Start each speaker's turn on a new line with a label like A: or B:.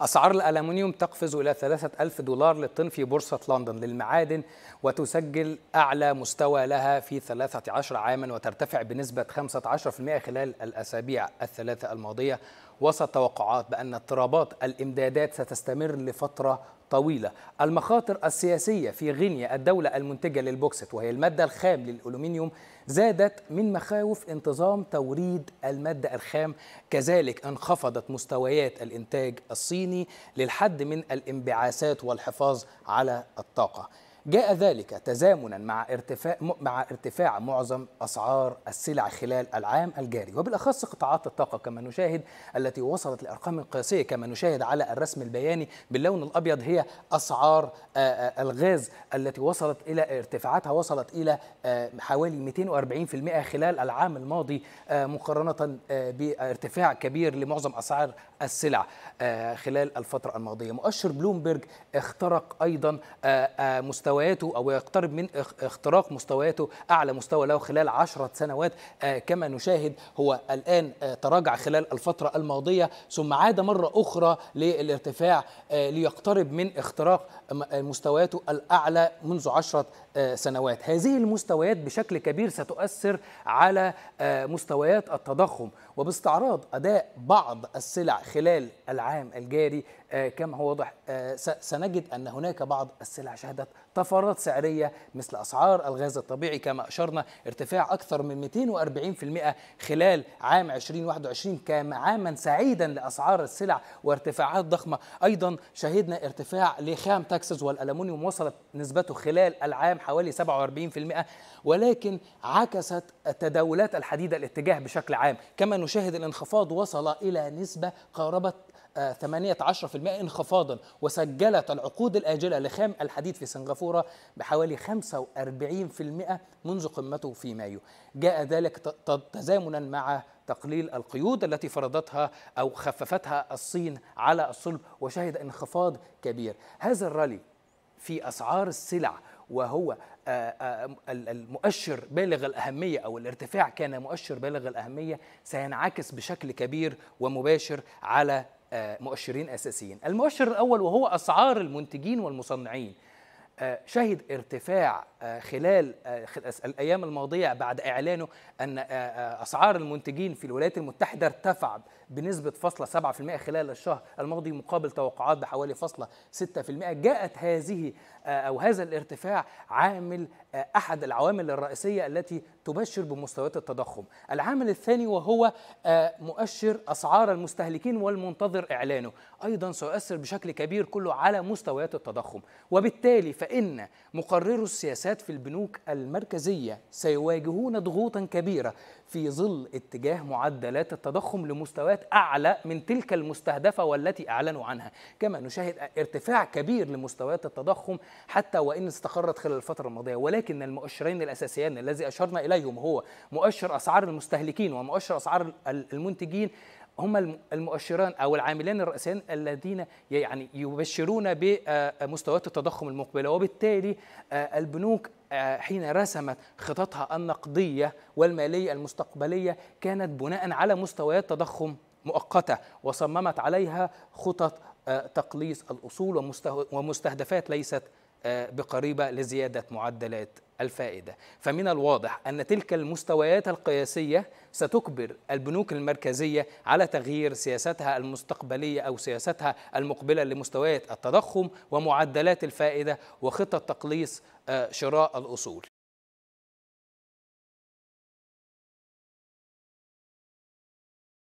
A: أسعار الألمنيوم تقفز إلى 3000 دولار للطن في بورصة لندن للمعادن وتسجل أعلى مستوى لها في 13 عاما وترتفع بنسبة 15% خلال الأسابيع الثلاثة الماضية وسط توقعات بأن اضطرابات الإمدادات ستستمر لفترة طويلة المخاطر السياسية في غينيا الدولة المنتجة للبوكسيت وهي المادة الخام للألومنيوم زادت من مخاوف انتظام توريد المادة الخام كذلك انخفضت مستويات الإنتاج الصيني للحد من الانبعاثات والحفاظ على الطاقة جاء ذلك تزامنا مع ارتفاع مع ارتفاع معظم اسعار السلع خلال العام الجاري وبالاخص قطاعات الطاقه كما نشاهد التي وصلت لارقام قياسيه كما نشاهد على الرسم البياني باللون الابيض هي اسعار الغاز التي وصلت الى ارتفاعاتها وصلت الى حوالي 240% خلال العام الماضي مقارنه بارتفاع كبير لمعظم اسعار السلع خلال الفتره الماضيه مؤشر بلومبرج اخترق ايضا مستوى مستوياته أو يقترب من اختراق مستوياته أعلى مستوى له خلال عشرة سنوات آه، كما نشاهد هو الآن آه، تراجع خلال الفترة الماضية ثم عاد مرة أخرى للارتفاع آه، ليقترب من اختراق مستوياته الأعلى منذ عشرة سنوات هذه المستويات بشكل كبير ستؤثر على مستويات التضخم وباستعراض أداء بعض السلع خلال العام الجاري كما هو واضح سنجد أن هناك بعض السلع شهدت طفرات سعرية مثل أسعار الغاز الطبيعي كما أشرنا ارتفاع أكثر من 240% خلال عام 2021 كان عاما سعيدا لأسعار السلع وارتفاعات ضخمة أيضا شهدنا ارتفاع لخام تاكسز والألمونيوم وصلت نسبته خلال العام حوالي 47% ولكن عكست تداولات الحديد الاتجاه بشكل عام كما نشاهد الانخفاض وصل إلى نسبة قاربت 18% آه، انخفاضا وسجلت العقود الآجلة لخام الحديد في سنغافورة بحوالي 45% منذ قمته في مايو جاء ذلك تزامنا مع تقليل القيود التي فرضتها أو خففتها الصين على الصلب وشهد انخفاض كبير هذا الرالي في أسعار السلع وهو آه، آه، المؤشر بالغ الأهمية أو الارتفاع كان مؤشر بالغ الأهمية سينعكس بشكل كبير ومباشر على آه، مؤشرين اساسيين المؤشر الاول وهو اسعار المنتجين والمصنعين آه، شهد ارتفاع آه، خلال آه، الايام الماضيه بعد اعلانه ان آه، اسعار المنتجين في الولايات المتحده ارتفع بنسبه فاصلة 7% خلال الشهر الماضي مقابل توقعات بحوالي فاصلة 6% جاءت هذه او هذا الارتفاع عامل احد العوامل الرئيسيه التي تبشر بمستويات التضخم العامل الثاني وهو مؤشر اسعار المستهلكين والمنتظر اعلانه ايضا سيؤثر بشكل كبير كله على مستويات التضخم وبالتالي فان مقررو السياسات السندات في البنوك المركزية سيواجهون ضغوطا كبيرة في ظل اتجاه معدلات التضخم لمستويات أعلى من تلك المستهدفة والتي أعلنوا عنها كما نشاهد ارتفاع كبير لمستويات التضخم حتى وإن استقرت خلال الفترة الماضية ولكن المؤشرين الأساسيان الذي أشرنا إليهم هو مؤشر أسعار المستهلكين ومؤشر أسعار المنتجين هم المؤشران او العاملان الرئيسيان الذين يعني يبشرون بمستويات التضخم المقبله وبالتالي آه، البنوك آه، حين رسمت خططها النقديه والماليه المستقبليه كانت بناء على مستويات تضخم مؤقته وصممت عليها خطط آه، تقليص الاصول ومستهدفات ليست بقريبة لزيادة معدلات الفائدة فمن الواضح أن تلك المستويات القياسية ستجبر البنوك المركزية على تغيير سياستها المستقبلية أو سياستها المقبلة لمستويات التضخم ومعدلات الفائدة وخطة تقليص آه، شراء الأصول